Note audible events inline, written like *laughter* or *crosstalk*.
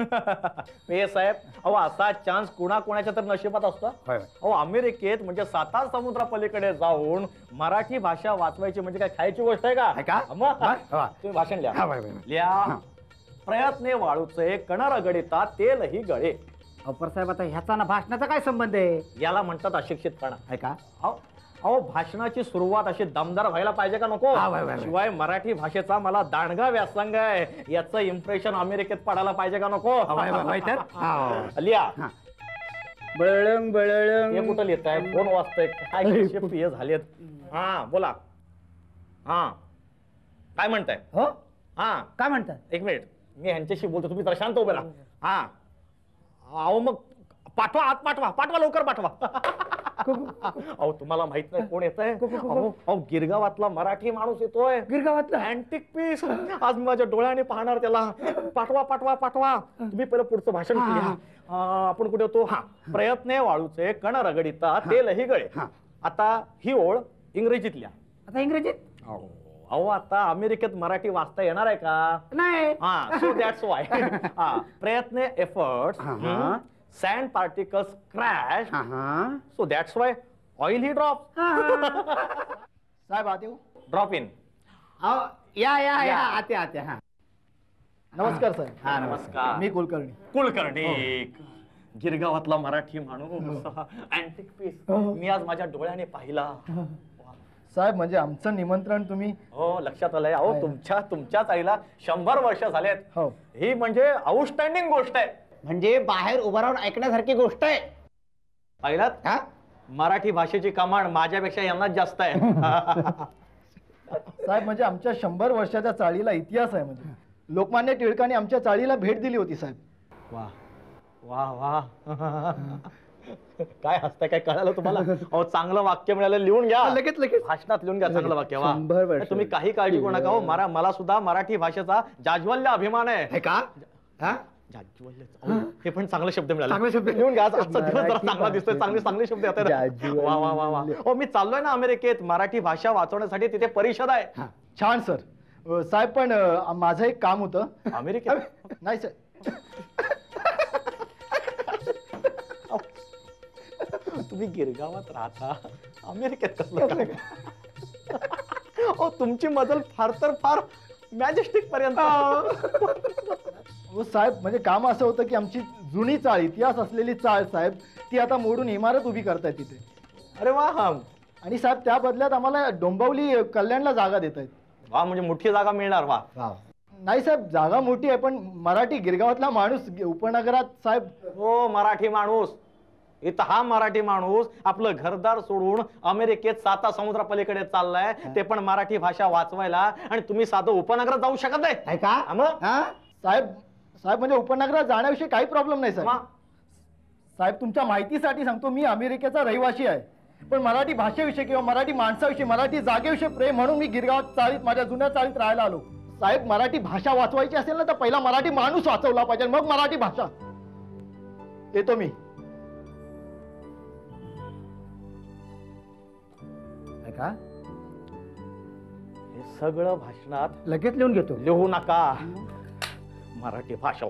हे साहेब अहो असा चान्स कोणा तर नशिबात असतो अहो अमेरिकेत म्हणजे सातार समुद्रापलीकडे जाऊन मराठी भाषा वाचवायची म्हणजे काय खायची गोष्ट आहे का तुम्ही भाषण लिहा लिहा प्रयत्ने वाळूचे कणार गडिता तेलही गळे अपर साहेब आता ह्याचा ना भाषणाचा काय संबंध आहे याला म्हणतात अशिक्षितपणा आहे का हो अहो भाषणाची सुरुवात अशी दमदार व्हायला पाहिजे का नको शिवाय मराठी भाषेचा मला दांडगा व्यासंग आहे याचं इम्प्रेशन अमेरिकेत पडायला पाहिजे का नको लिया हा. बळळंग बळळंग कुठं लिहित आहे कोण वाचतंय काय शिफ्ट झालेत हा बोला हा काय म्हणताय हो हा काय म्हणताय एक मिनिट मी ह्यांच्याशी बोलतो तुम्ही जरा शांत उभे राहा हा अहो मग पाठवा आत पाठवा पाठवा लवकर पाठवा *laughs* अहो तुम्हाला माहित नाही कोण येत आहे अहो गिरगावातला मराठी माणूस येतोय गिरगावातला अँटिक पीस आज माझ्या डोळ्याने पाहणार त्याला पाठवा पाठवा पाठवा तुम्ही पहिलं पुढचं भाषण केलं आपण कुठे होतो हा प्रयत्न वाळूचे कण रगडिता तेलही गळे आता ही ओळ इंग्रजीतल्या आता इंग्रजीत अहो आता अमेरिकेत मराठी वाचता येणार आहे का नाही हा सो दॅट्स वाय हा प्रयत्न effort sand particles crash so -huh. Why oil ही ड्रॉप साहेब आते ड्रॉप हो. इन या या या आते आते हा नमस्कार सर हा नमस्कार मी कुलकर्णी कुलकर्णी हो. गिरगावातला मराठी माणूस हो. अँटिक पीस मी आज माझ्या डोळ्याने पाहिला साहेब म्हणजे आमचं निमंत्रण तुम्ही हो लक्षात आलंय अहो तुमच्या तुमच्याच आईला शंभर वर्ष झालेत ही म्हणजे आउटस्टँडिंग गोष्ट आहे म्हणजे बाहेर उभं राहून ऐकण्यासारखी गोष्ट आहे पाहिलात हा मराठी भाषेची कमांड माझ्यापेक्षा यांनाच जास्त आहे *laughs* साहेब म्हणजे आमच्या शंभर वर्षाच्या चाळीला इतिहास आहे म्हणजे लोकमान्य टिळकांनी आमच्या चाळीला भेट दिली होती साहेब वा वा वा काय हसताय काय कळालं तुम्हाला अहो चांगलं वाक्य मिळालं लिहून घ्या लगेच लगेच भाषणात लिहून घ्या चांगलं वाक्य वा तुम्ही काही काळजी करू नका हो मला सुद्धा मराठी भाषेचा जाज्वल्य अभिमान आहे का म्हणजे हे पण चांगला शब्द मिळाला चांगले शब्द घेऊन घ्या आजचा दिवस जरा चांगला दिसतोय चांगले चांगले शब्द येतात म्हणजे वा वा वा वा हो मी चाललोय ना अमेरिकेत मराठी भाषा वाचवण्यासाठी तिथे परिषद आहे छान सर साहेब पण माझं एक काम होतं अमेरिकेत नाही सर तुम्ही गिरगावात राहता अमेरिकेत कसलं हो तुमची मजल फार तर फार मॅजेस्टिक पर्यंत हो, साहेब म्हणजे काम असं होतं की आमची जुनी चाळ इतिहास असलेली चाळ साहेब ती आता मोडून इमारत उभी करतायत तिथे अरे वा हा आणि साहेब त्या बदल्यात आम्हाला डोंबावली कल्याणला जागा देत आहेत वा म्हणजे मोठी जागा मिळणार वा नाही साहेब जागा मोठी आहे पण मराठी गिरगावातला माणूस उपनगरात साहेब हो मराठी माणूस इथं हा मराठी माणूस आपलं घरदार सोडून अमेरिकेत साता समुद्रापलीकडे चाललाय ते पण मराठी भाषा वाचवायला आणि तुम्ही साधं उपनगरात जाऊ शकत नाही का साहेब साहेब म्हणजे उपनगरात जाण्याविषयी काही प्रॉब्लेम नाही साहेब साहेब तुमच्या माहितीसाठी सांगतो मी अमेरिकेचा रहिवासी आहे पण मराठी भाषेविषयी किंवा मराठी माणसाविषयी मराठी जागेविषयी प्रेम म्हणून मी गिरगाव चाळीत माझ्या जुन्या चाळीत राहायला आलो साहेब मराठी भाषा वाचवायची असेल ना तर पहिला मराठी माणूस वाचवला पाहिजे मग मराठी भाषा येतो मी आहे का हे सगळं भाषणात लगेच लिहून घेतो लिहू नका मराठी भाषा